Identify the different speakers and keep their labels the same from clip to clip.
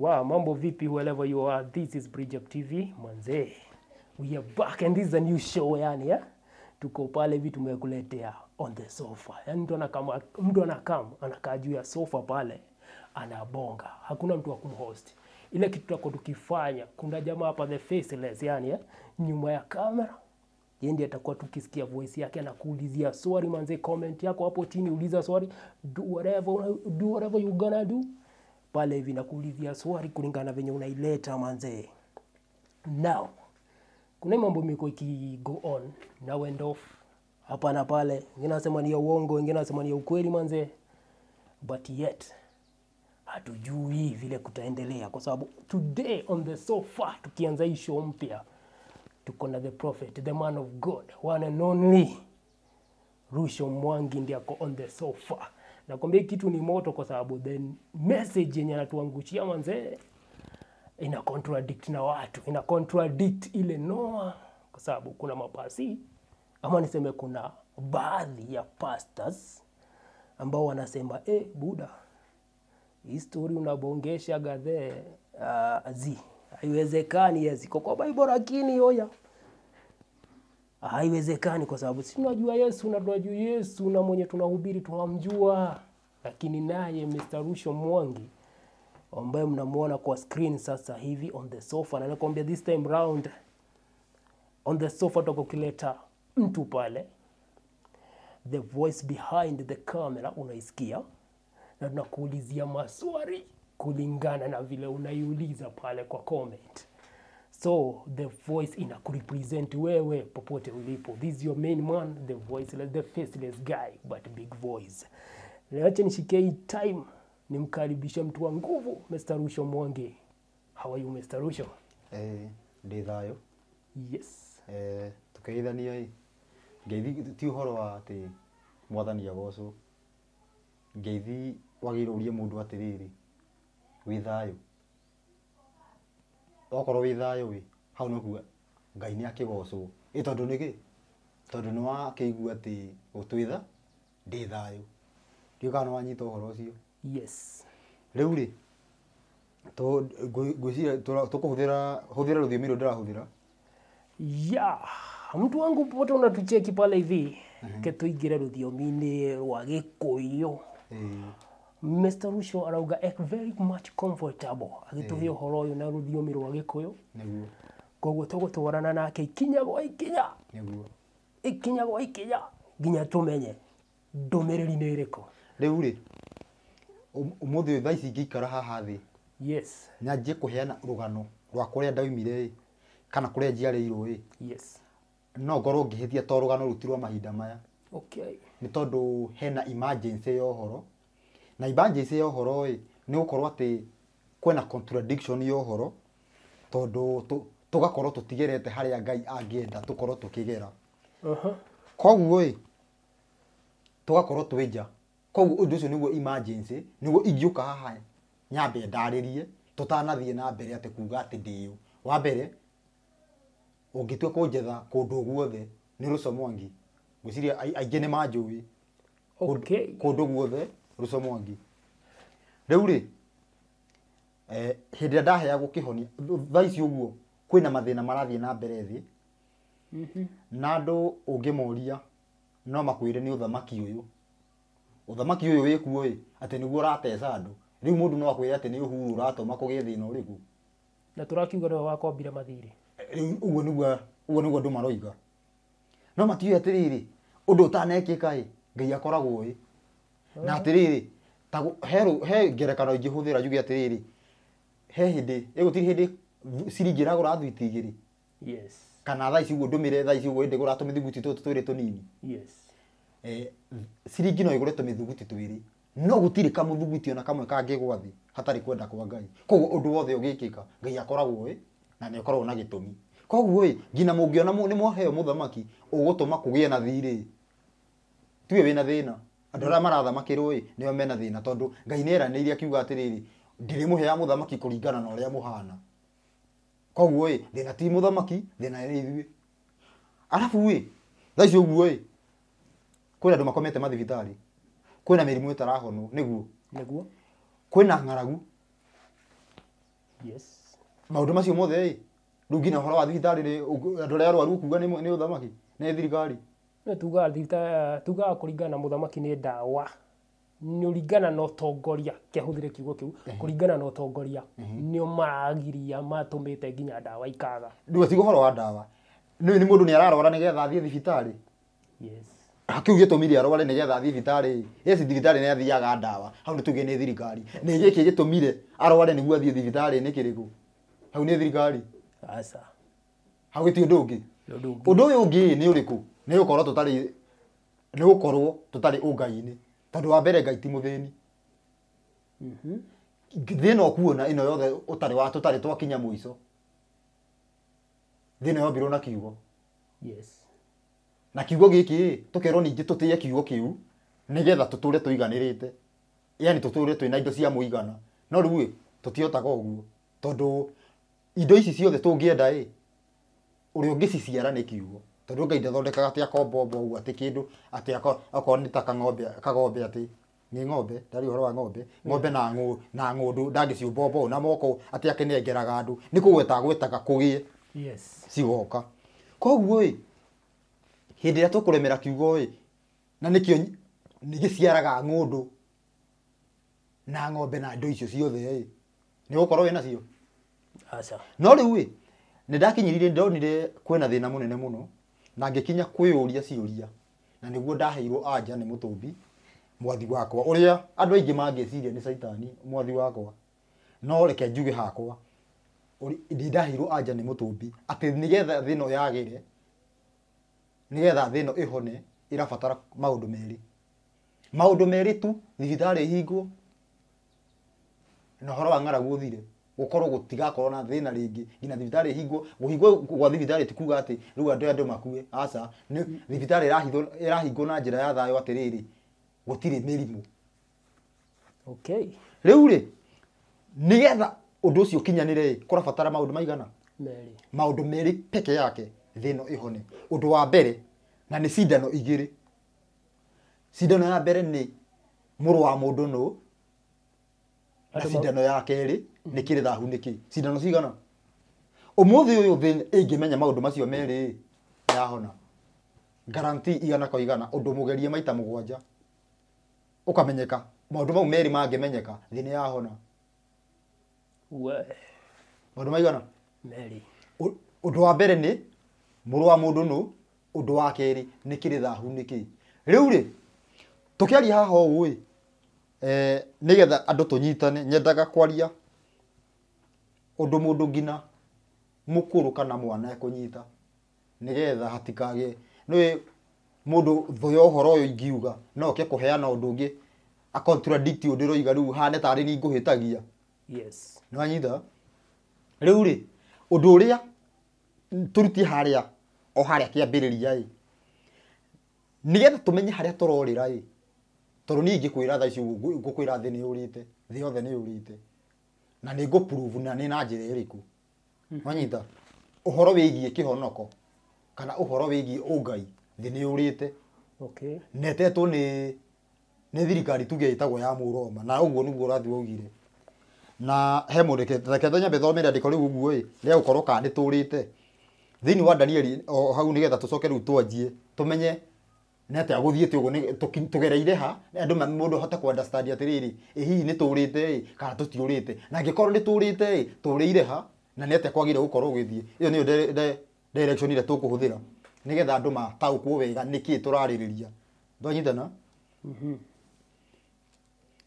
Speaker 1: Wa Wow, mambo vipi wherever you are. This is Bridgeup TV Mwanze. We are back and this is a new show yani ya. Eh? Tuko pale hivi tumekuletea on the sofa. Yaani mtu anakaa mtu anakaa anakaa juu ya sofa pale anabonga. Hakuna mtu wa kumhost. Ile kitu tuko tukifanya, kuna jamaa hapa the faceless yani ya eh? Nyuma ya kamera yeye ndiye atakuwa tukisikia voice yake anakuulizia swali manze, comment yako hapo chini, uliza swali do whatever, do whatever you gonna do pale hivi na kuulizia swali kulingana venye unaileta manzee. Now kuna mambo miko iki go on na wend off hapa na pale, wengine wanasema ni uongo, wengine wanasema ni ukweli manzee, but yet hatujui vile kutaendelea, kwa sababu today on the sofa tukianza hii show mpya tuko na the prophet, the man of God, one and only Rusho Mwangi ndiye ako on the sofa nakwambia kitu ni moto kwa sababu the message yenye anatuangushia manzee ina contradict na watu ina contradict ile noa kwa sababu kuna mapasi ama niseme kuna baadhi ya pastors ambao wanasema e, eh, buda hii unabongesha gadhe uh, zi haiwezekani yeziko kwa baibo lakini oya Haiwezekani kwa sababu si tunajua Yesu na tunajua Yesu na mwenye tunahubiri tunamjua, lakini naye Mr. Rusho Mwangi ambaye mnamwona kwa screen sasa hivi on the sofa, na nakwambia this time round on the sofa kileta mtu pale, the voice behind the camera unaisikia, na tunakuulizia maswali kulingana na vile unaiuliza pale kwa comment. So the voice inakurepresent wewe popote ulipo. This is your main man, the voiceless, the faceless guy, but big voice. leache nishike hii time nimkaribishe mtu wa nguvu Mr. Rusho Mwangi.
Speaker 2: How are you Mr. Rusho? Eh, ndi thayo. Yes. Eh, tukaithania hii. Ngeithi ti uhoro wa ati mwathani agocwo. Ngeithi wagĩrĩirwo ũrie mũndũ atĩrĩrĩ, wĩ thayũ okorwo wä thayå ä hau nokuga ngai nä akä gocwo ä tondå nä gä tondå nä wakä igua atä gå twä tha ndä thayå ndiå kaa nä wanyita å horo å cio rä u rä ngwiciria tå kå hå thä ra rå thiomi rå ndä rahå thä ra
Speaker 1: ya mtu wangu pote unatucheki pale hivi mm -hmm. ke tuingire ruthiomi-ini rwa gikuyu mm. Mr Rucio arauga ek eh, very much comfortable agĩtũhe eh. horo ũyũ na miru rũthiomi rwa gĩkũyũ koguo tũgũtwarana
Speaker 2: nake ikinya gwa ikinya ikinya gwa ikinya ginya tũmenye ndũmĩrĩri nĩ ĩrĩkũ rĩu rĩ ũmũthĩ ũyũ thaa ici ingĩikara haha thĩ yes nyanjie kũheana rũgano rwa kũrĩa ndaumire ĩ kana kũrĩa njiarĩirwo ĩ yes no ngorwo ngĩhĩtia to rũgano rũti rwa mahinda maya okay nĩ tondũ hena emergency ya ũhoro na emergency ya uhoro ä nä gå korwo atä kwena contradiction ya uhoro tondå tågakorwo tå tigerete harä a ngai angäenda tå korwo tå kä gera uh-huh. koguo ä tå gakorwo twä koguo å ndå å cio nä guo emergency nä guo ingä ka haha nyambe ndarä rie tå tanathiä na mbere atä kuga atä ndä å wa mbere å ngä tua kå njetha kå ndå guothe nä rå comwangi ngwä ciria aingä nä manjå ä ndå guothe ruco mwangi rä u rä eh, hä ndä ä rä a ndaheagwo kä honia ici å guo kwä na mathä na marathiä na mbere thä mm-hmm. na andå å ngä moria no makwä re nä å thamaki å yå å thamaki å yå wä kuo atä nä guo rateca andå rä u må ndå no akwä re atä nä å huru å ratåma kå gä thä na å rä ku
Speaker 1: na tå rakiuga nä wakombire mathirä
Speaker 2: rä u å guo nä guo andå maroiga no matiå atä rä rä å ndå å tanekä ka ä ngai akoragwo ä na atiriri ta he ngerekano ingĩhũthĩra njuge atiriri he hĩndĩ ĩgũtiri hĩndĩ ciringi ragũra thwiti igĩrĩ kana thaa ici ũguo ndũmĩre thaa ici ũguo ĩndĩ gũra tũmĩthuguti tũtũ twĩrĩ tũnini ciringi no ĩgũre tũmĩthuguti twĩrĩ no gũtirĩ thuguti ona kamwe kangĩgwa thĩ hatarĩ kwenda kwa ngai koguo ũndũ wothe ũgĩkĩka ngai akoragwo ĩ na nĩ akoragwo na gĩtũmi koguo ĩ nginya mũngĩona nĩ mwaheo mũthamaki ũgũtũma kũgĩe na thirĩ tiwe wĩna thĩna andå arä a marathamakärwo ä nä o mena thä na tondå ngai nä eranä ire akiuga atä rä rä ndä rä må hea thamaki kå ringana na å rä a må hana koguo thä na ti må thamaki thä na nä ithuä arabu tha icio å guo ĩ kwä na andå makomete mathibitarä kwä na mä rimå ä tarahonwo nä guo nä guo kwä na ng'aragu yes. maå ndå macio mothe ĩ rä u nginya å horo wa thibitarä andå arä a arwaru å kuga nä å thamaki nä thirikari
Speaker 1: nä tugaga tugaga kå ringana na må ni nä ndawa nä na å tongoria kä ahå thä re kiugo kä u na å tongoria nä o maragiria matå mä te nginya ndawa ikaga
Speaker 2: ndugatiga tigo horo wa ndawa ni må ndå nä ararwara nä getha athiä thibitarä yes u yeto mili mi rä arware nä getha athiä thibitarä ĩci thibitarä nä athiaga ndawa hau ni tuge gä nä thirikari nä gä kä gä tå mire arware nä guo athiä thibitarä nä kä rä kå hau nä thirikari hau gä ti å ndå
Speaker 1: å
Speaker 2: ngä å ndå nä gå korwo tå nä gå korwo tåtarä å ngai-inä tondå wa mbere ngai ti må thä ni thä na å kuona ä no yothe å tarä wa tå tarä twakinya må ico thä na yombirwo na kiugo na kiugo gä kä tå kerwo ningä tå tä e kiugo kä u nä getha tå tå re tå iganä rä te yani tå tå re twä na indo cia må igana no rä u tå tiotaga å guo tondå indo ici ciothe tå ngä enda ä å rä a å ngä ciciara nä kiugo tondå ngai ndathondekaga atä akombombo u atä kä ndå atä akorwo nä ta kagombe atä nä ng'ombe ndarä å wa ng'ombe ng'ombe na na ng'å ndå ndangä ciå na moko atä akenengeraga andå ni kå gweta gwetaga kå gä e koguo ä hä ndä ä rä a tå remera kiugo ä na nä kä nä gä na ng'ombe na indo icio ciothe ä nä gå korwo wä nacio no rä u ä nä ndonire kwä na thä na må nene må no na ngikinya kwĩyũria ciuria na niguo ndaheirwo anja ni mutumbi mwathi wakwa uria andũ aingĩ mangiciria ni saitani mwathi wakwa no reke njuge hakwa ndaheirwo anja ni mutumbi ati nigetha thino yagire nigetha thino ihone ĩno ĩhone ĩrabatara maũndũ merĩ maũndũ merĩ tu thibitarĩ ĩhingwo na horo wa ng'aragu ũthire gukorwo gutigakorwo na thina ringi nginya thibitari higwo gå gwa thibitari tikuga ati atä rä u makue asa ni thibitari nä thibitarä na njä ra ya thayo atä rä rä gå tirä mä rimå rä u rä nä getha å ndå å cio å kinyanä ndå maigana meri maundu merä peke yake thä no ä ndå wa mbere na nä cindano igä sidano ya mbere nä må wa må ndå nå na cindano ya nä kä rä thahu nä kä cindano cigana å må thä å yå thä ä ngä menya maå ndå macio merä yahona garanti igana kwa igana å ndå må gerie maita må gwanja å kamenyeka maå ndå mau merä mangä menyeka thä nä yahona maå ndå maigana å ndå wa mbere nä må rå wa må ndå nå å ndå wa kerä nä kä rä thahu nä kä rä u rä tå kä aria haha å ä eh, nä getha andå tå nyitane nyendaga kwaria undu mundu ngina mukuru kana mwana ekunyita nigetha hatikage nä mundu thå ya å horo å yå ingiuga no ke kå heana å ndå å ngä akontradikti å ndä roiga rä u hane tarä ni ngå hä tagia nä wanyita rä u rä å ndå å rä a tå rutie harä a o harä a kä ambä rä ria ä nä getha tå menye harä a tå rorä ra ä tondå niä kwä ra tha ici ngå kwä ra thä nä yå rä te thä yothe nä yå rä te na nä ngå prove na nä na njä ra ä rä ku wanyita å horo wä giä kä honoko kana å horo wä giä å ngai thä nä å rä te netetwo nä thirikari tuge ä tagwo ya må roma na å guo nä guo å rathi waugire na he må reke nyambe thomere andä ko rä u å guoä rä a gå korwo kana nä tå rä te thä iniä wa danieli hau nä getha tå coke rä u twanjie tå menye nä atä agåthiä tä å guo tå gereire ha andå må ndå hote kuandastandi atä rä rä ä hihi nä tå rä te kana tå tiå rä te na angä korwo nä tå rä te tå rä ire ha na nä atä kwagä rä gå korwo gä thiä ä yo nä ä ä tå kå hå thä ra nä getha andå mataũkwo wega nä kä tå rarä rä ria twanyitana rä u mm-hmm.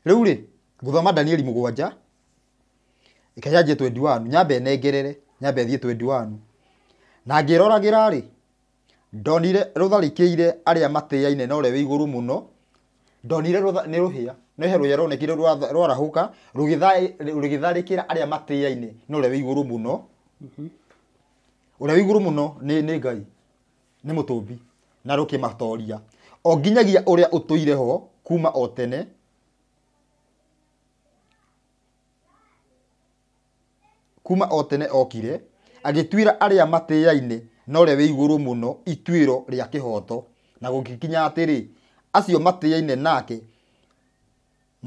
Speaker 2: rä ngå thoma danieli må gwanja ä kanyanjä nyambe nengerere nyambe thiä na ngä roragä ra ndonire rũtharĩkĩire arĩa matĩaine na ũrĩa wĩ igũrũ mũno ndonire nĩ rũhĩa nĩ he rũhĩa ronekire rwarahũka rũgĩtharĩkĩra arĩa matĩaine no ũrĩa wĩ igũrũ mũno mhm. ũrĩa wĩ igũrũ mũno nĩ ngai nĩ mũtũmbi na rũkĩmatoria o nginyagia ũrĩa ũtũire ho kuma o tene kuma o tene okire agĩtuĩra arĩa matĩaine no rä we igå muno ituĩro rĩa kĩhoto na gũgĩkinya atĩrĩ acio matĩaine nake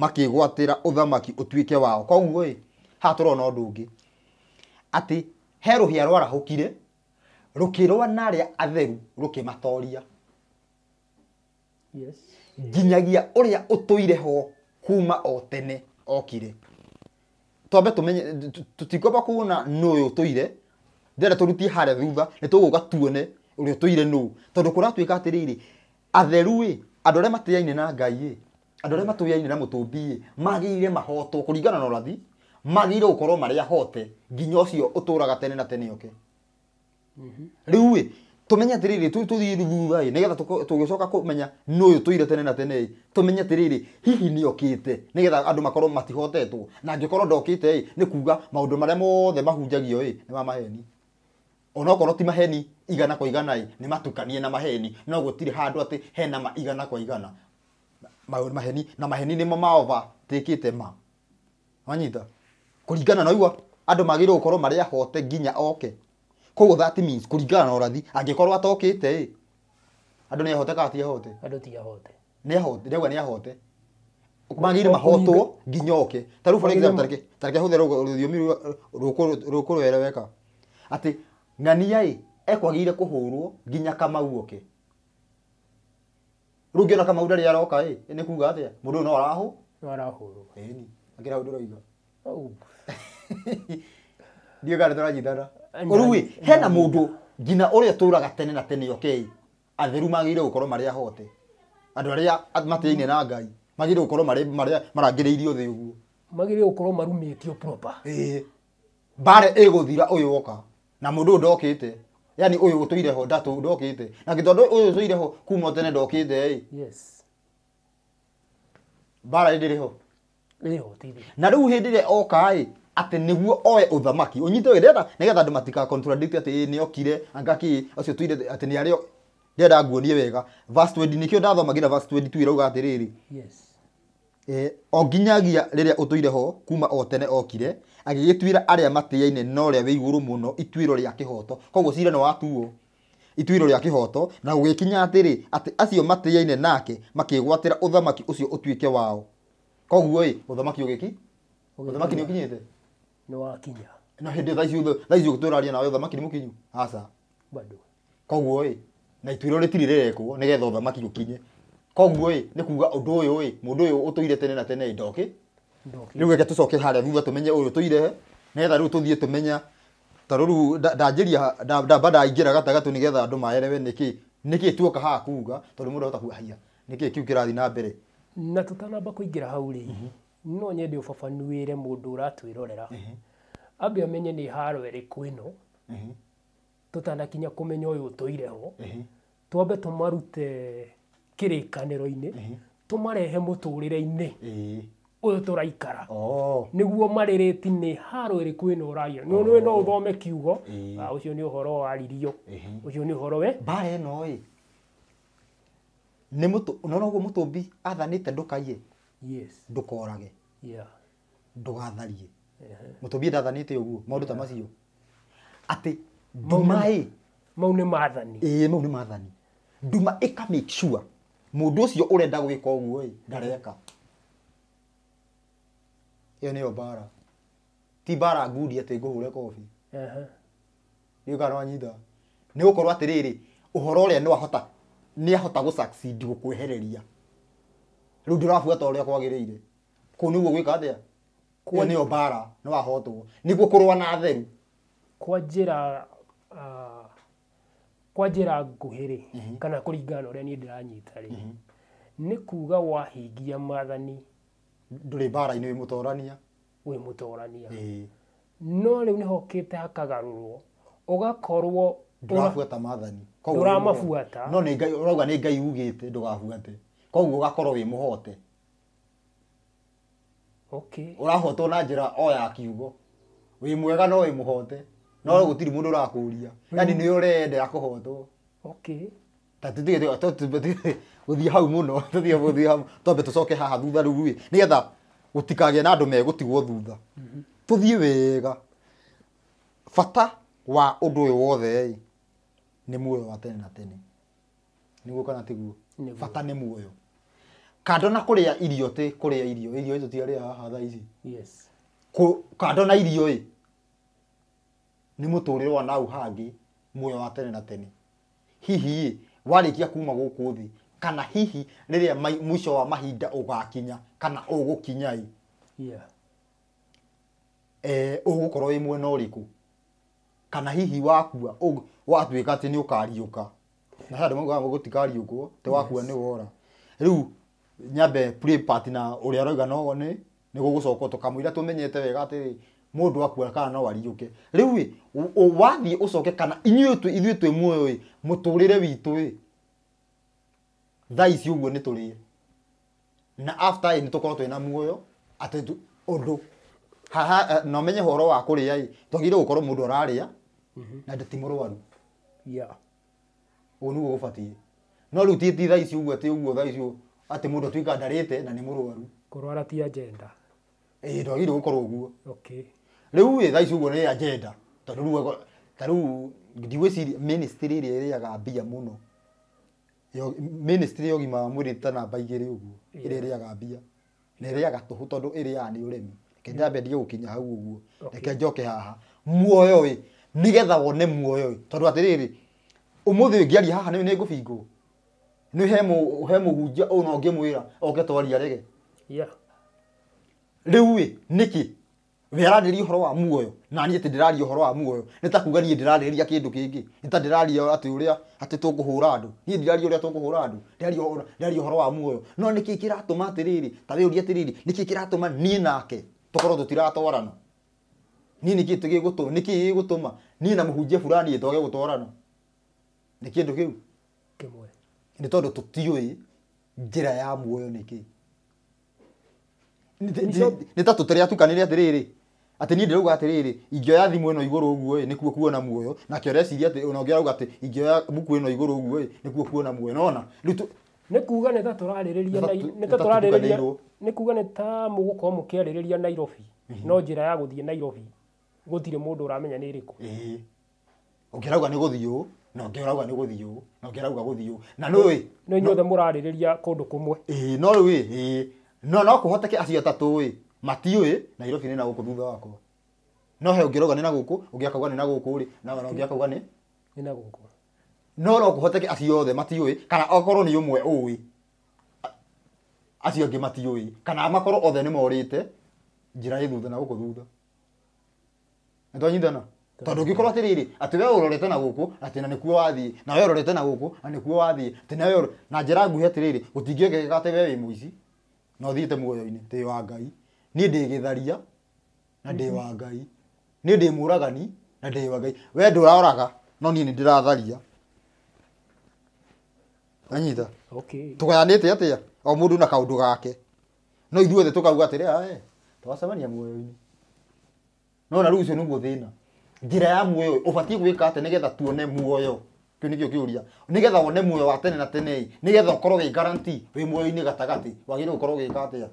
Speaker 2: makĩgwatĩra ũthamaki ũtuĩke wao koguo ĩ haha tũrona ũndũ ũngĩ atĩ he rũhĩa rwarahũkire rũkĩrũa na arĩa atheru rũkĩmatoria nginyagia yes. ũrĩa ũtũire ho kuma o tene okire twambe tũmenye tũtikwamba kuona nũũ ũtũire ndĩrenda tũrutie harĩa thutha nĩ tũgũka tuone ũrĩa tũire nũ tondũ kũratuĩka atĩrĩrĩ atheru-ĩ andũ arĩa matĩaine na ngai-ĩ andũ arĩa matũyaine na mũtũmbi-ĩ magĩire mahotwo kũringana na ũrathi magĩire gũkorwo marĩ ahote nginya ũcio ũtũraga tene na tene oke mhm. rĩu-ĩ tũmenye atĩrĩrĩ tũthiĩ thutha-ĩ nĩgetha tũgĩcoka kũmenya nũũ tũire tene na tene-ĩ tũmenye atĩrĩrĩ hihi nĩ okĩte nĩgetha andũ makorwo matihotetwo na angĩkorwo ndokĩte-ĩ nĩ kuga maũndũ marĩa mothe mahunjagio-ĩ nĩ ma onakorwo ti maheni igana kwa igana ĩ matukanie na maheni no gũtirĩ handũ atĩ hena ma igana kwa igana maheni na maheni nĩmo maova tĩkĩte ma wanyita kũringana na igua andũ magĩrĩirwo gũkorwo marĩ ahote nginya oke koguo that means kũringana na ũrathi angĩkorwo atokĩte ĩ andũ nĩ ahote ahote andũ ti ahote nĩ ahote ndauga nĩ ahote magĩrĩire mahotwo nginya oke ta rĩu for example tareke tareke hũthĩra rũthiomi rũkũrwereweka atĩ ng'ania ĩ ekwagĩire kũhũrwo nginya kamau oke rĩu ngĩona kamau ndarĩ aroka ĩ nĩ kuga atĩa mũndũ ũyũ no arahũ no arahũrwo ĩni akĩra ũndũ ũroiga ndiũĩ kana tũranyitana rĩu ĩ hena mũndũ nginya ũrĩa tũraga tene na tene oke ĩ atheru magĩrĩire gũkorwo marĩ ahote andũ arĩa matĩine na ngai magĩrĩire gũkorwo marĩ marĩa marangĩrĩirio thĩ ũguo magĩrĩire gũkorwo marumĩtio proper ĩĩ mbara ĩgũthira ũyũ oka na må ndå å ndokite yani å yå tå ire ho ndatå ndokite na gä tondå å yå tå ire ho kuma tene ndokite ä mbara ä ndä rä ho na rä u hä ndä ä rä a okaä atä nä guo oe å thamaki å nyite ndenda nä getha andå matikakontradict atä nä okire angaki acio tuire atä nä arä o ndenda nguonie wega nä kä o ndathomagä na irauga atä rä rä Eh, o nginyagia rĩrĩa ũtũire ho kuma o tene okire wä igå rå må no ituä ro rä a kä hoto koguo cira nĩ watuo a kä hoto na gũgĩkinya atĩrĩ atä acio matĩaine nake makĩgwatĩra ũthamaki ũcio ũtuĩke wao koguo å thamaki ũgĩki ũthamaki nĩ ũkinyĩte nĩ wakinya na hĩndĩ thaici thaici ũgĩtũraria nawe ũthamaki nĩ mũkinyu aca bado koguo ĩ na nä getha å thamaki gå kinye koguo nä kuga å ndå å yå må ndå å yå å tå ire tene na tene ndokä rä u reke tå coke harä a thutha tå menye å yå tå irehe ngetha rä u tå thiä tå menya tarå rä u ndanjä ria ndamba ndaingä ra gatagatå nä getha andå maerewe nä kä nä kä tuoka haha kuga tondå må ndå ahota kuga nä kä kä u kä na mbere
Speaker 1: na tå tanamba kå ingä ra hau rä mhm. no nyende å babanuä re må ndå å ratwä rorera mhm. ambe amenye nä haro ä kå ä no mhm. tå tanakinya kå menya å yå tå ireho twambe tå marute kĩrĩkanĩro-inĩ tũmarehe mũtũrĩre-inĩ ũyũ tũraikara nĩguo marĩrĩti nĩ haro ĩrĩkũ ĩno ũragia no no ũthome kiugo ah, ni uhoro wa ririo ucio
Speaker 2: ni uhoro we mbara ĩno ĩ nĩ noguo mũtũmbi athanĩte ndũkaiye ndũkorage ndũgatharie mũtũmbi athanite uguo maũndũ ta macio atĩ nduma mau ni mathani ĩĩ mau ni mathani nduma ĩka make sure må ndå å å cio renda ucio urenda gwika uguo i ndareka ä iyo niyo mbara ti mbara ngundi atä ngå hå re kobi nä å kana wanyita nä gå korwo atä rä rä å horo å rä a nä ahota nä ahota gå gå kwä hereria rä u ndå rabuata å rä a kwagä rä ire kå u nä guo gwä ka atä a kuo nä yo mbara nä wahotwo nä guo kå rwa na theru kwa njä ra ah,
Speaker 1: kwa njä ra nguhä rä mhm. kana kå ringana na å rä a niä ndä ranyita rä mhm. nä kuga wahingia mathani ndå rä mbarainä
Speaker 2: wä må torania
Speaker 1: wä må torania no rä u nä hokä te hakagarå rwo ågakorwo ndårabuata
Speaker 2: maathani ramabuata no rauga nä ngai ugä te ndå gabuate koguo ågakorwo wä må hote å rahotwo na njä ra o ya kiugo wä mwega no wä må hote no gå tirä må ndå å rakå yani nä å rendera kå hotwo gå thiä hau må no twambe tå coke haha thutha rä u nä getha gå tikagä na andå megå tigwo thutha hmm. tå thiä wega bata wa å ndå å yå wotheä nä muoyo wa tene na tene nä guo kana tiguo bata nä muoyo kando na kå rä a irio tä kå rä a irio irio icio tiarä haha thaa kando na irio ä nä må tå rä re wa nau hangä muoyo wa tene na tene hihi kia kuma kå thä kana hihi rĩrĩa mũico wa mahinda gakinya kana ũgũkinya ĩ yeah. eh, ũgũkorwo wĩ mwena ũrĩkũ kana hihi wakua watuĩka atĩ nĩ ũkariũka na andũ maugaga gũtikariũkwo te wakua yes. wora wora rĩu nyambe na ũrĩa aroiga no nĩ kamå ira tå menyete wega atärä mundu akuona kana no ariuke riu i wathii ucoke kana inyuĩ ithuĩ twĩ muoyo i mũtũrĩre witũ i thaa ici ũguo nĩ tũrĩe na after ĩ nĩ tũkorwo twĩna muoyo atĩ ũndũ haha eh, na ũmenye horo wa kũrĩa ĩ twagĩrĩire gũkorwo mũndũ ũrarĩa mm-hmm. na ti mũrwaru ũguo nĩguo gũbatiĩ no rĩu ti ti thaa ici ũguo atĩ ũguo thaa ici atĩ mũndũ atuĩka ndarĩte na nĩ mũrwaru
Speaker 1: kũrwara ti ajenda
Speaker 2: ĩĩ twagĩrĩire gũkorwo ũguo okay riu ä thaici guo nä agenda tondå riu tariu ndigwiciria ministry ä rĩaga mbia må no ministry ya ũgima wa mwĩrĩ ta namba igĩrĩ ũguo ĩrĩa ĩrĩaga mbia na ĩrĩaga tũhũ tondũ ĩrĩaga nĩ ũrĩmi reke mm. ndambe ndige gũkinya hau ũguo reke njoke haha muoyo ĩ nĩgetha wone muoyo ĩ tondũ atĩrĩrĩ ũmũthĩ ngĩaria haha nĩ ngũbingwo nĩ he he mũhunjia ũũ no ngĩmwĩra oke twaria rege rĩu ĩ nĩkĩ we ararĩria ũhoro wa muoyo na niĩ atĩ ndĩraria horo wa muoyo nĩ ta kuga niĩ ndĩrarĩria kĩndũ kĩngĩ nĩ ta ndĩraria atĩ ũrĩa atĩ tũkũhũra andũ niĩ ndĩraria ũrĩa tũkũhũra andũ ndĩraria ũhoro wa muoyo no nĩkĩ kĩratũma atĩrĩrĩ ta wĩũria atĩrĩrĩ nĩkĩ kĩratũma niĩ nake tũkorwo tũtiratwarana niĩ nĩkĩ gĩgũtũma nĩkĩ gĩgũtũma niĩ na mũhunjia burani twage gũtwarana nĩ kĩndũ kĩu kĩmwe nĩ tondũ tũtiũĩ njĩra ya muoyo nĩkĩ nĩ ta tũtĩrĩatukanĩre atĩrĩrĩ atä niä ndä rauga atä rä rä ingäoya thimå ä no igå rå å guo nä kuo kuona muoyo nake å reciria atä ona å ngä rauga atä ingäoya mbuku ä no igå rå å guo nä kuo kuona muoyo nona rä nä kuga nä ta tå rarä rä ria
Speaker 1: nä kuga nä ta må gå korwo må kä arä rä ria nairobi mhm. no njä ra ya gå thiä nairobi
Speaker 2: gũtirĩ mũndũ ũramenya nĩ ĩrĩkũ ĩĩ ũngĩrauga nĩ gũthiĩ ũũ na ũngĩrauga nĩ gũthiĩ ũũ na ũngĩrauga gũthiĩ ũũ na nĩũĩ nĩ inyuothe mũrarĩrĩria kũndũ kũmwe ĩĩ no rĩu ĩĩ no no kũhoteke acio atatũ ĩĩ matiũĩ nairobi nĩ na gũkũ thutha wakwa no he ũngĩroga nĩ na gũkũ ũngĩ akauga nĩ na gũkũ rĩ na ona ũngĩ akauga nĩ na gũkũ no no kũhoteke acio othe matiũĩ kana okorwo nĩ ũmwe ũĩ acio angĩ matiũĩ kana makorwo othe nĩ morĩte njĩra ĩ thutha na gũkũ thutha nĩ twanyitana tondũ ũngĩkorwo atĩrĩrĩ atĩ we ũrorete na gũkũ atĩ na nĩkuo wathiĩ na we ũrorete na gũkũ na nĩkuo wathiĩ atĩ na we na njĩra nguhĩ atĩrĩrĩ gũtingĩekeka atĩ we wĩ mũici na ũthiĩte muoyo-inĩ tĩ wa ngai niä ndä gä tharia na ndä wa ngai nä ndä må ragani na ndä wa ngai we ndå raoraga no niä nä ndä ratharia anyita tå gayanä te atä a o må ndå na kaå ndå gake no ithuothe tå kauga atä rä a twacemania muoyo-inä no na rä u å cio nä guo thä na njä ya muoyo å batiä gwä ka atä nä getha tuone muoyo kä u nä kä o kä å ria nä getha wone muoyo wa tene na tene nä getha å korwo wä wä muoyo-inä gatagatä wagä rä gå korwo gä ka atä a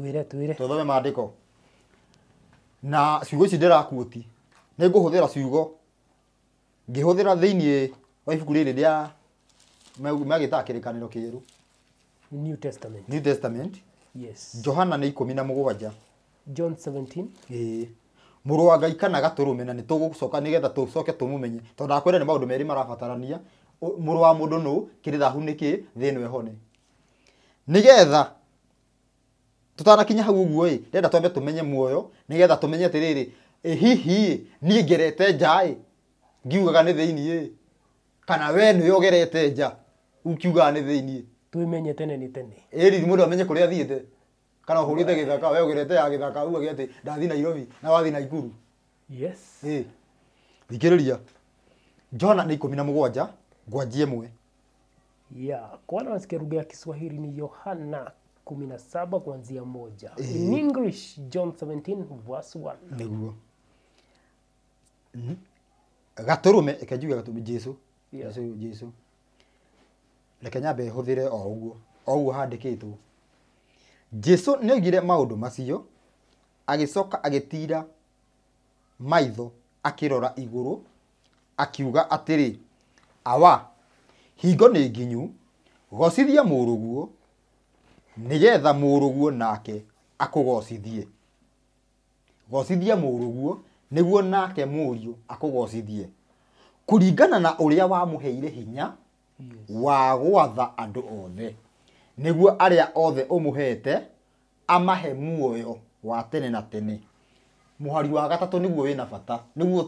Speaker 2: twire twire tuthome maandiko na ciugo ici ndirakuoti nä ngå hå thä ra ciugo ngä hå thä ra thä iniä wa ibuku rä rä rä a magä taa kä rä kanä ro kä erå johana nä ikå mi na må gwanja må rå wa ngai kana gatå rå me na nä tå gå coka nä getha tå coke tå må menye tondå nä maå ndå merä marabatarania må rå wa må ndå nå kä rä thahu nä kä thä no nä getha tutanakinya hau uguo ä ndenda twambe tumenye muoyo nigetha tumenye atiriri ä hihi niä ngerete nja ä ngiugaga nä thä kana we nä ogerete nja ukiugaga nä thä twimenye tene nä tene ä må ndå amenye kå rä a thiä kana hå rä te gä thaka we å gerete ya gä thaka ugagä atä ndathi nairobi na wathi naikuru thikä rä ria jona nä ikå mi na må gwanja ngwanji mwe
Speaker 1: ya kwana wasikia kiswahili ni yohana 17 kuanzia moja. E. In English John 17 verse 1.
Speaker 2: Niguo. Mm. Gaturume ikajuga gaturume Jesu. Yeah. Jesu Jesu. Reke nyambe huthire o uguo. O handikitwo. Jesu nĩoigire maũndũ macio agĩcoka agĩtira maitho akirora iguru akiuga atiri awa hingo nĩ nginyu gocithia muruguo nigetha muruguo nake akugocithie gocithia muruguo niguo nake muriu akugocithie kuringana na uria wamuheire hinya wa gwatha andu othe niguo aria othe umuhete amahe muoyo wa tene na tene muhari wa gatatu niguo wina bata niguo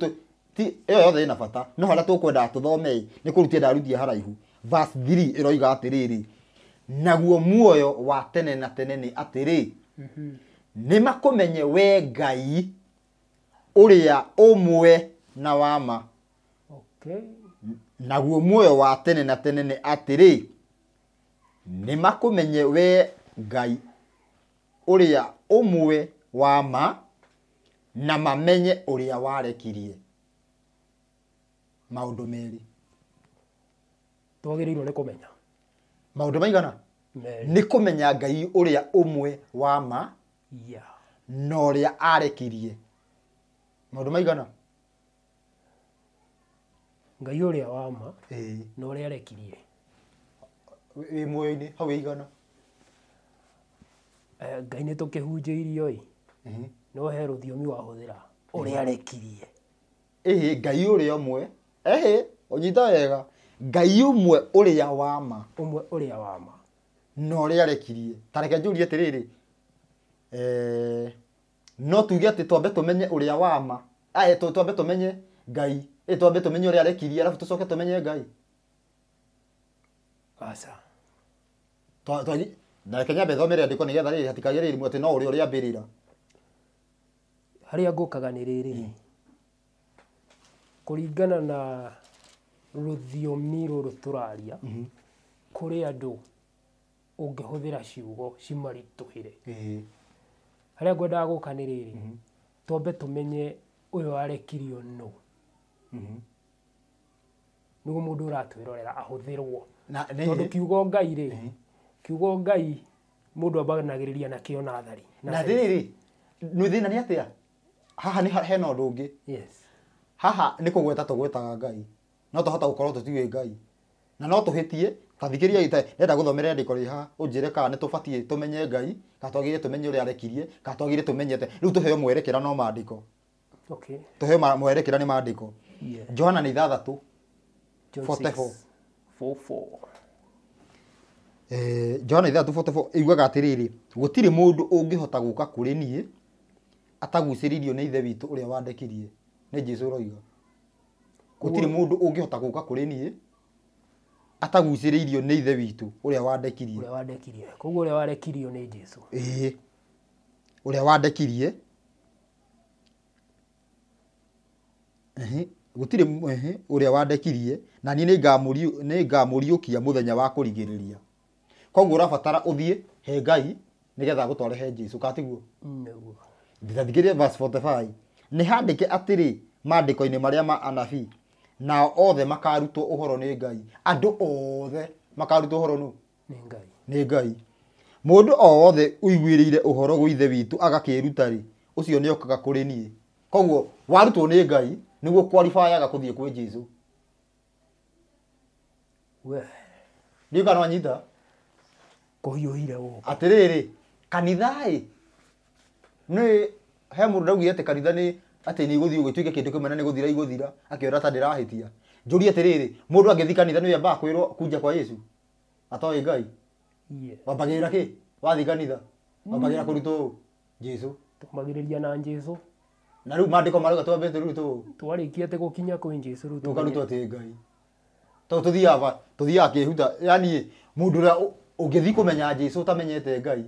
Speaker 2: ti ĩyo yothe ina bata no harĩa tũkwendaga tuthomei ni kũrutia ndarutie haraihu verse 3 ĩroiga atĩrĩrĩ naguo muoyo wa tene na tene nä atä rä nä makå we ngai å rä a å mwe na wama okay. naguo muoyo wa tene na tene nä atä rä nä makå we ngai å rä a å mwe wa ma na mamenye å rä a warekirie maå ndå merä twagä rä irwo nä kå menya ndå maigana nä kå menya ngai å rä a å mwe wa ma na å rä a arekirie ndå maigana ngai å rä a wa ma na å rä a arekirie wä muoyo-inä hau igana
Speaker 1: eh, ngai nä tå kä hunjä irio ä no he rå thiomi hå thä ra
Speaker 2: å rä a arekirie ähä ngai å rä a å mwe ehä å nyita wega ngai umwe uria wama umwe uria wama no ria rekirie tareke njurie atiriri eh no tuge ati twambe tumenye uria wama aye ah, eh, twambe tumenye ngai ä eh, twambe tå menye å rä a arekirie arabu tå coke tå menye ngai nareke nyambe thome rä andäko nä getha rä hatikagä rä rimw atä no å rä a å rä ambä rä ra
Speaker 1: harä a ngå kaga nä rä rä hmm. kå ringana na rũthiomi rũrũ tũraria mm-hmm. kũrĩ andũ ũngĩhũthĩra ciugo cimaritũhĩre harĩa ngwendaga gũka nĩ rĩrĩ mm-hmm. twambe tũmenye ũyũ arekirio nũ mm-hmm. nĩguo mũndũ ũratwĩrorera ahũthĩrwo tondũ kiugo ngai ri kiugo ngai
Speaker 2: mũndũ ambanagĩrĩria na kio na thari rĩrĩ thĩna ni atia haha hena ũndũ ũngĩ haha nĩ kũgweta gwetaga ngai no tuhota gukorwo tutiwe ngai na no tuhitie tathikiriria ite ndenda guthomera ndiko ri ha unjire kana nitubatie tumenye ngai kana twagire tumenye uria arekirie kana twagire tumenyete riu tuheo mwerekera no maandiko okay tuheo mwerekera ni maandiko yeah. johana ni ithathatu 44 eh johana ithathatu 44 iguaga atiriri gutiri mundu ungihota guka kuri nie ataguciririo ni ithe witu uria wandekirie ni jesu roiga gutirä må ndå å ngä hota gå ka kå rä niä atagucä rä irio nä ithe witå å rä a wandekirie
Speaker 1: koguo å rä a warekirio nä jesu
Speaker 2: ä å wandekirie gå tirä å rä a wandekirie na niä nä ngamå riå kia må thenya wa kå rigä rä ria koguo å rabatara å thiä he ngai nä getha gå tware he jesu katiguo nditathikä rä nä handä ke atä rä mandä ko-inä marä a ma anabii nao othe makarutwo uhoro nä ngai andå othe makarutwo uhoro nä nä ngai må ndå o wothe uiguä rä ire å horo gå ithe witå agakä ruta rä å cio nä okaga kå rä niä koguo warutwo nä ngai nä guo kwaribayaga kå thiä kwä jesu ndiå kana wanyita kå hiå hire rä rä kanitha ä nä he må ndå ndaugire atä kanitha nä atĩ nĩ igũthiĩ ũgĩtuĩke kĩndũ kĩmwe na nĩ gũthira igũthira akĩora ta ndĩrahĩtia njũria atĩrĩrĩ mũndũ angĩthiĩ kanitha nĩwe ambaga kwĩrwo kunja kwa yesu atoĩ ngai wambagĩrĩra kĩ wathiĩ kanitha
Speaker 1: mm. wambagĩrĩra kũrutwo
Speaker 2: ũ jesu twambagĩrĩria na jesu na rĩu mandĩko marauga twambĩte rĩu tũ twarĩkia atĩ gũkinya kwĩ jesu rĩu tũkarutwo atĩ ngai tondũ tũthiaga tũthiaga huta yani mũndũ ũrĩa ũngĩthiĩ kũmenya jesu ũtamenyete ngai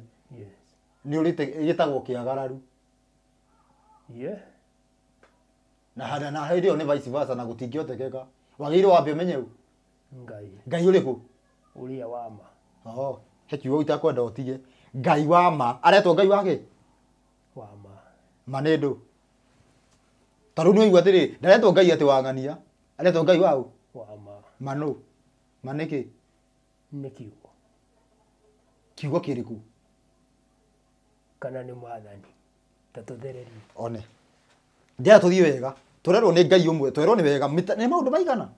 Speaker 2: nĩ ũrĩte gĩtagwo kĩagararu yeah na hada na hĩndĩ ĩyo nĩ vice versa na gũtingĩotekeka wagĩire wambe ũmenye u ngai ngai ũrĩ kũ ũrĩa wa ma oo he kiugo itakwenda ũtige ngai wa ma aretwo ngai wake wa ma ma nĩ ndũ ta rĩu nĩ waigua atĩrĩ ndaretwo ngai atĩ wa ng'ania aretwo ngai waũ wa ma ma nũ ma nĩ kĩ nĩ kiugo kiugo kĩrĩkũ kana nĩ mwathani ta tũthererie one ndä tå thiä wega tå rerwo nä ngai å mwe twerwo nä wega nä maå ndå maigana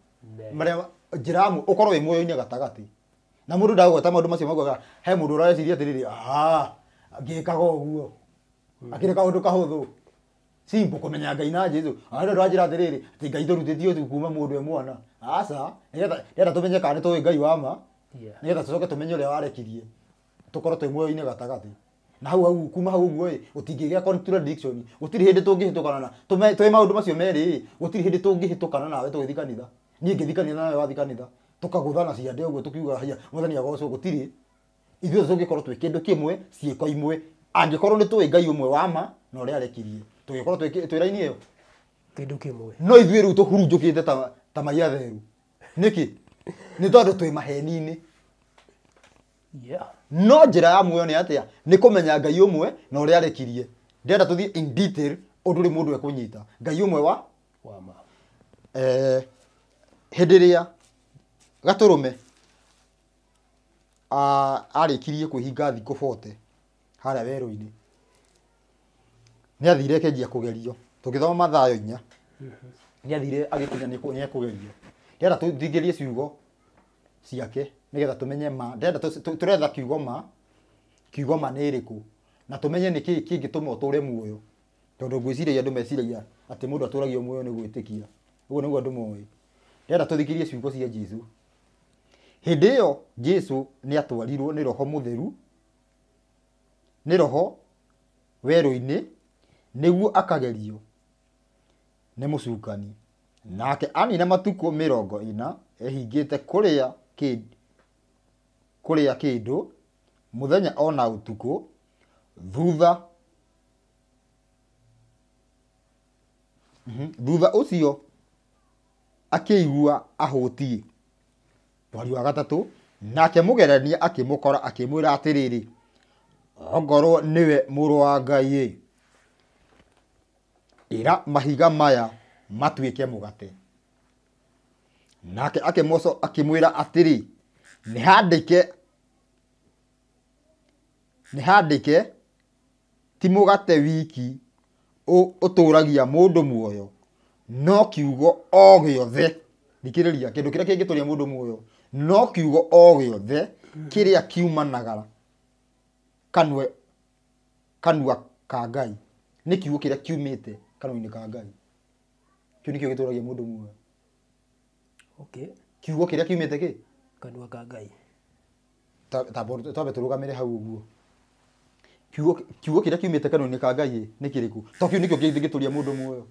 Speaker 2: marä a njä ra mwe å korwo wä muoyo-inä gatagatä na må ndå ndagweta maå ndå macio magwaga he må ndå å rareciria atä rä rä ngä kaga å guo hmm. akä rä kaå ndå kahå thå simple kumenya ngai na jesu arä ndå ranjä ra atä rä rä atä ngai tå rutä tie kuma må ndå e mwana aca nä tå menye kana nä tå ngai wa ma nä getha tå coke tå menye å rä a warekirie tå korwo twä muoyo-inä gatagatä na hau hau kuma hau guo gutigä contradiction gutirä hä ndä na twä maå ndå macio merä gutirä hä ndä tå ngä hä tå kana nawe tå gä thikanitha niä guo tå kiuga mwathani agocwo gutirä ithuä tå ngä korwo twä kä ndå mwe ciäko imwe angä korwo nä tåä ngai å mwe wa ma arekirie tå gä korwo raini ä yo kä no ithuä rä u tå te ta maia theru nä kä nä tondå twä yeah no njä ra ya muoyo ni atia ni nä kå menya ngai å mwe na å rä a arä kirie ndärenda tå in detail å ndå rä må ndå ekå nyita ngai å mwe wa hä ndä rä a gatå rå me arä kirie kwä hinga thikå bote harä a werå nä athire akenjia kå gerio tå thoma mathayo inya mhm. nä athire agä kinya nä ekå gerio ndärenda tå thingä rie ciugo ciake nigetha tumenye ma ndĩrenda tũretha kiugo ma kiugo ma nĩ ĩrĩkũ na tũmenye nĩ kĩĩ kĩngĩtũma ũtũre muoyo tondũ ngwĩciria andũ meciragia atĩ mũndũ atũragio muoyo nĩ gwĩtĩkia ũguo nĩguo andũ moĩ ndĩrenda tũthikĩrie ciugo cia Jesũ hĩndĩ ĩyo Jesũ nĩ atwarirwo nĩ roho mũtheru nĩ roho werũ-inĩ nĩguo akagerio nĩ mũcukani nake anina matukũ mĩrongo ĩna ehingĩte kũrĩa kũrĩa kĩndũ mũthenya ona ũtukũ thutha mhm, thutha ũcio akĩigua ahũtiĩ. Mweri wa gatatũ nake mũgerania akĩmũkora akĩmwĩra atĩrĩrĩ, ongorwo nĩwe mũrũ wa Ngai-ĩ, mahiga maya matuĩke mũgate. Nake akĩmwĩra atĩrĩ, nĩhandĩke nä handä ke ti må gate wiki å tå ragia må ndå muoyo no kiugo o gä othe rä rä ria kä kä ndå a kä thikĩrĩria kĩndũ ria må ndå muoyo no kiugo o gä othe gĩothe hmm. kĩrĩa kiumanaga kanua kanua ka Ngai nä kiugo kä rä a kiumä te kanua inä ka Ngai kä kä u nä o gä tå ragia må ndå muoyo kiugo kä rä a kiumä te kä kanua ka Ngai twambe tå tambe tũrũgamĩre hau å guo kiugo kä rä a kiumä te kanua-inä ka ngai nä kä rä ku to kä u nä kä o gä tå ria må ndå muoyo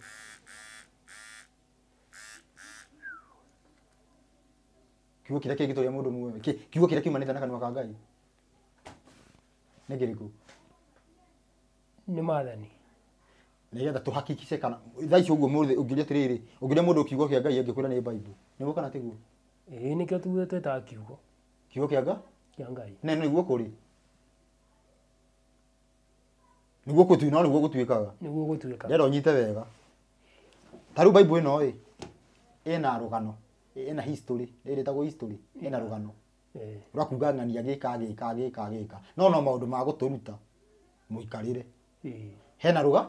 Speaker 2: kiugo kä rä a kä gä tå ria må ndå muoyo kiugo kä rä a kiumanä na kanua ka ngai nä kä rä ku nä maathani nigetha tå hakikice kana thaa icio å guo å ngä ria atä rä rä å ngä ria må ndå kiugo kä a ngai angä kwä ra nä bible nä guo kana tä guo ää
Speaker 1: nä kä o tuguo twetaga kiugo kiugo kä anga kä a ngai
Speaker 2: nä nä guo kå rä niguo gå no niguo gå tuĩkaga niguo gå tuĩka ndĩrenda ũnyite wega ta rĩu baibå ĩno ĩ ĩna rũgano ĩna history ĩrĩtagwo history ĩna rũgano ũrakuga ng'ania gĩka gĩka gĩka gĩka no no maũndũ ma gũtũruta mũikarĩre hena rũga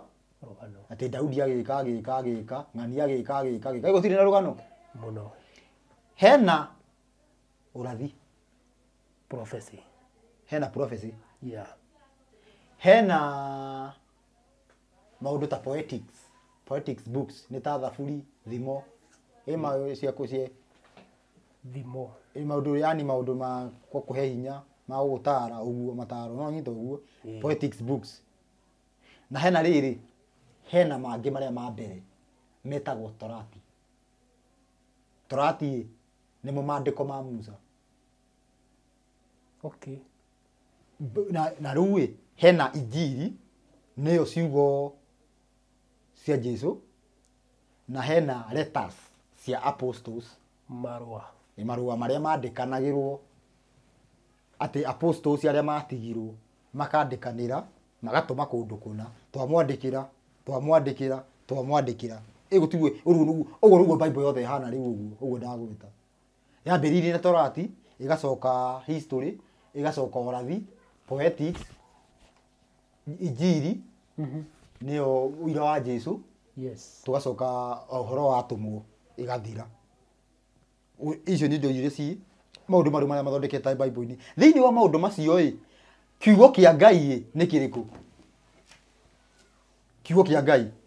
Speaker 2: atĩ daudi agĩka agĩka agĩka ng'ania agĩka agĩka agĩka gũtirĩ na rũgano mũno hena ũrathi prophecy hena prophecy yeah hena maudu ta poetics poetics books nä ta thaburi thimo ä ma cia kå cie thimo maundu yani maudu ma kwa he hinya ma gutara uguo mataro no nyita uguo poetics books na hena riri hena mangi maria ma mbere metagwo torati torati nimo mandiko ma musa okay. na, na rä hena ijiri nĩyo ciugo cia jesu na hena letters cia apostles marua nĩ marua marĩa mandikanagirwo atĩ apostles arĩa matigirwo makandikanĩra magatũma kũndũ kũna twamwandĩkĩra twamwandĩkĩra twamwandĩkĩra ĩgu tigue ũguo nĩguo ũguo rugu bible yothe hana ĩhana ugu ũguo ũguo ya beriri na torati ĩgacoka history ĩgacoka ũrathi poetics injiri mm-hmm. nio ira wa jesu tå yes tugacoka uhoro wa ä gathira icio nä indo irä ci maå ndå marä marä a mathondekete mbaibo-inä thä inä wa maå ndå macio ä kiugo kä a ngai nä kä rä kå kiugo kä a ngai